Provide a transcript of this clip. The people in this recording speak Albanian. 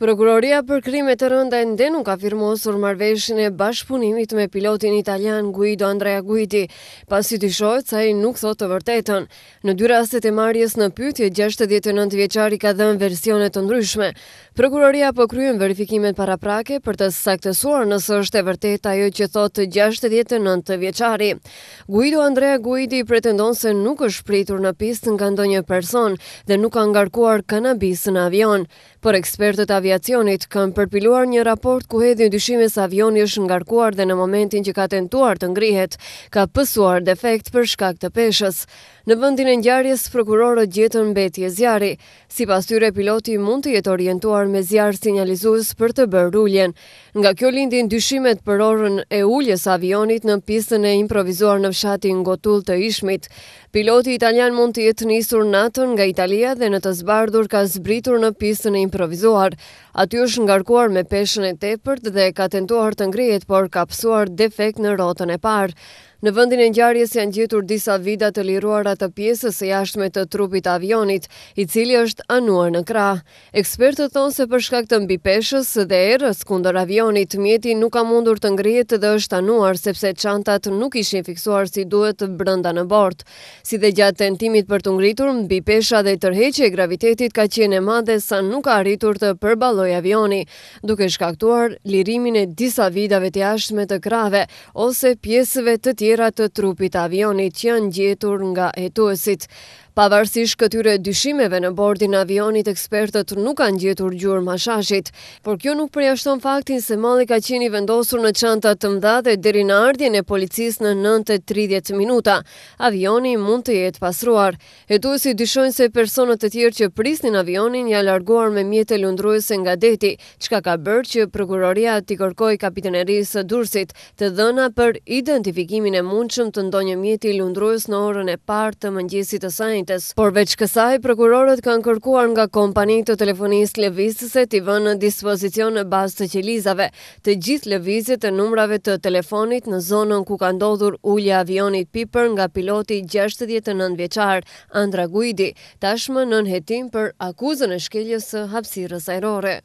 Prokuroria për krimet të rënda e ndenu ka firmosur marveshën e bashkëpunimit me pilotin italian Guido Andrea Guidi, pasi të shojtë sa i nuk thotë të vërtetën. Në dy rastet e marjes në pytje, 69 vjeqari ka dhenë versionet të ndryshme. Prokuroria për po kryen verifikimet para prake për të saktesuar nësë është e vërtet ajo që thotë 69 vjeqari. Guido Andrea Guidi pretendon se nuk është pritur në pistë nga ndonjë person dhe nuk ka ngarkuar kanabis në avion. Por ekspertët avion aviacionit kanë përpiluar një raport ku hedhin dyshime se avioni është ngarkuar dhe në momentin që ka tentuar të ngrihet, ka pësuar defekt për shkak të peshës. Në vendin e ngjarjes prokurorët gjetën mbetje zjarri. Sipas tyre piloti mund të jetë orientuar me zjarr sinjalizues për të bërë uljen. Nga kjo lindin dyshimet për orën e uljes së avionit në pistën e improvisuar në fshatin Gotull të Ishmit. Piloti italian mund të jetë nisur natën nga Italia dhe në të zbardhur ka zbritur në pistën e improvisuar. Aty është ngarkuar me peshën e tepërt dhe ka tentuar të ngrihet por ka psuar defekt në rrotën e parë. Në vendin e ngjarjes janë gjetur disa vida të liruara të pjesës së jashtme të trupit avionit, i cili është anuar në krah. Ekspertët thonë se për shkak të mbipeshës dhe errës kundër avionit, mjeti nuk ka mundur të ngrihet dhe është anuar sepse çantat nuk ishin fiksuar si duhet brenda në bord. Si dhe gjatë tentimit për të ngritur, mbipesha dhe tërheqja e gravitetit ka qenë e madhe sa nuk ka arritur të përballojë avioni, duke shkaktuar lirimin e disa vidave të jashtme të krahëve ose pjesëve të tjera tjera të trupit avionit që janë gjetur nga hetuesit. Pavarësish këtyre dyshimeve në bordin avionit, ekspertët nuk kanë gjetur gjurë ma shashit, por kjo nuk përjashton faktin se Mali ka qeni vendosur në qanta të mdha dhe dheri në ardje në policis në 9.30 minuta. Avioni mund të jetë pasruar. Hetu si dyshojnë se personët të tjerë që prisnin avionin ja larguar me mjetë e lundrujës e nga deti, qka ka bërë që prokuroria të kërkoj kapitenerisë dursit të dhëna për identifikimin e mundshëm të ndonjë mjetë i lundrujës në orën e partë të mëngjesit të sajnë Por veç kësaj, prokurorët kanë kërkuar nga kompani të telefonisë lëvizjes të vënë në dispozicion në bazë të qelizave të gjithë lëvizjet e numrave të telefonit në zonën ku ka ndodhur ulja avionit Piper nga piloti 69 vjeçar Andra Guidi, tashmë nën hetim për akuzën e shkeljes së hapësirës ajrore.